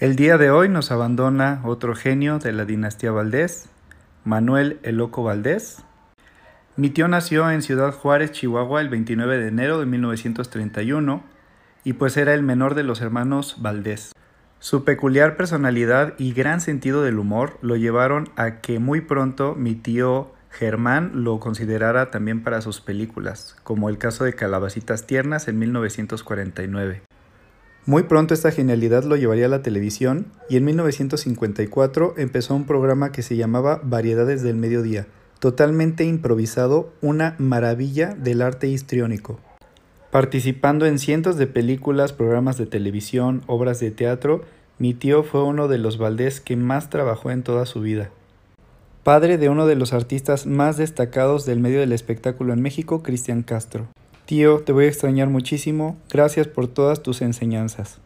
El día de hoy nos abandona otro genio de la dinastía Valdés, Manuel el Loco Valdés. Mi tío nació en Ciudad Juárez, Chihuahua, el 29 de enero de 1931 y pues era el menor de los hermanos Valdés. Su peculiar personalidad y gran sentido del humor lo llevaron a que muy pronto mi tío Germán lo considerara también para sus películas, como el caso de Calabacitas Tiernas en 1949. Muy pronto esta genialidad lo llevaría a la televisión y en 1954 empezó un programa que se llamaba Variedades del Mediodía, totalmente improvisado, una maravilla del arte histriónico. Participando en cientos de películas, programas de televisión, obras de teatro, mi tío fue uno de los Valdés que más trabajó en toda su vida. Padre de uno de los artistas más destacados del medio del espectáculo en México, Cristian Castro. Tío, te voy a extrañar muchísimo. Gracias por todas tus enseñanzas.